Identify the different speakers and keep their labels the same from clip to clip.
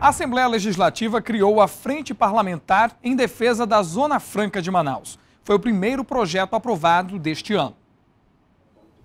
Speaker 1: A Assembleia Legislativa criou a Frente Parlamentar em defesa da Zona Franca de Manaus. Foi o primeiro projeto aprovado deste ano.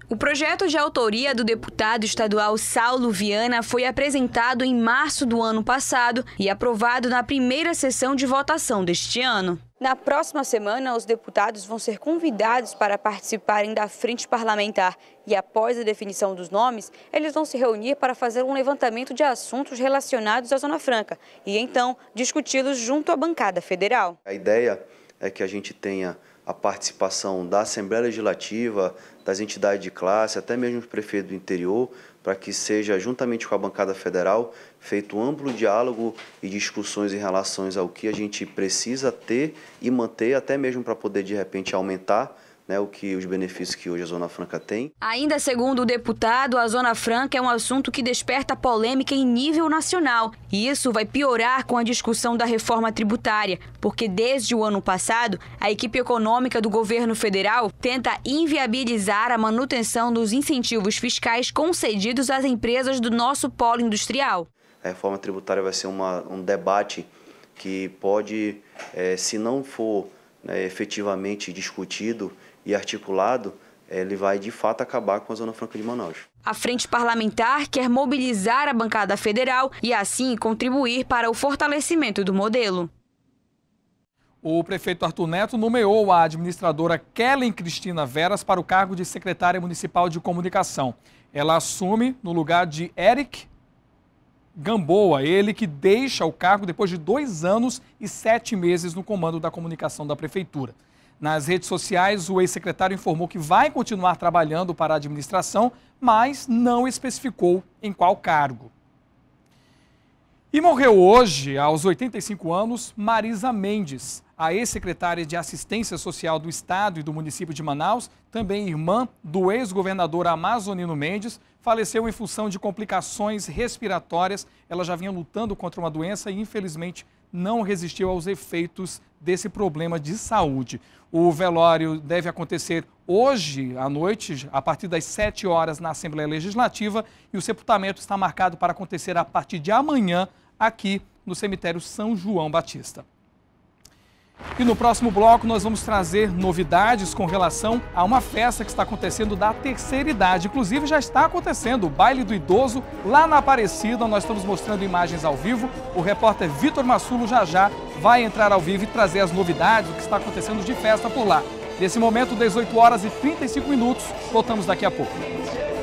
Speaker 1: O
Speaker 2: projeto de autoria do deputado estadual Saulo Viana foi apresentado em março do ano passado e aprovado na primeira sessão de votação deste ano. Na próxima semana, os deputados vão ser convidados para participarem da frente parlamentar e, após a definição dos nomes, eles vão se reunir para fazer um levantamento de assuntos relacionados à Zona Franca e, então, discuti-los junto à bancada federal.
Speaker 3: A ideia é que a gente tenha a participação da Assembleia Legislativa, das entidades de classe, até mesmo os prefeitos do interior, para que seja, juntamente com a bancada federal, feito um amplo diálogo e discussões em relação ao que a gente precisa ter e manter, até mesmo para poder, de repente, aumentar né, o que os benefícios que hoje a Zona Franca tem.
Speaker 2: Ainda segundo o deputado, a Zona Franca é um assunto que desperta polêmica em nível nacional. E isso vai piorar com a discussão da reforma tributária, porque desde o ano passado, a equipe econômica do governo federal tenta inviabilizar a manutenção dos incentivos fiscais concedidos às empresas do nosso polo industrial.
Speaker 3: A reforma tributária vai ser uma, um debate que pode, é, se não for né, efetivamente discutido, e articulado, eh, ele vai de fato acabar com a Zona
Speaker 1: Franca de Manaus.
Speaker 2: A Frente Parlamentar quer mobilizar a bancada federal e assim contribuir para o fortalecimento do modelo.
Speaker 1: O prefeito Arthur Neto nomeou a administradora Kellen Cristina Veras para o cargo de secretária municipal de comunicação. Ela assume no lugar de Eric Gamboa, ele que deixa o cargo depois de dois anos e sete meses no comando da comunicação da prefeitura. Nas redes sociais, o ex-secretário informou que vai continuar trabalhando para a administração, mas não especificou em qual cargo. E morreu hoje, aos 85 anos, Marisa Mendes, a ex-secretária de Assistência Social do Estado e do município de Manaus, também irmã do ex-governador Amazonino Mendes, faleceu em função de complicações respiratórias. Ela já vinha lutando contra uma doença e, infelizmente, não resistiu aos efeitos desse problema de saúde. O velório deve acontecer hoje à noite, a partir das 7 horas, na Assembleia Legislativa, e o sepultamento está marcado para acontecer a partir de amanhã, aqui no cemitério São João Batista. E no próximo bloco nós vamos trazer novidades com relação a uma festa que está acontecendo da terceira idade. Inclusive já está acontecendo o baile do idoso lá na Aparecida. Nós estamos mostrando imagens ao vivo. O repórter Vitor Massulo já já vai entrar ao vivo e trazer as novidades, do que está acontecendo de festa por lá. Nesse momento, 18 horas e 35 minutos. Voltamos daqui a pouco.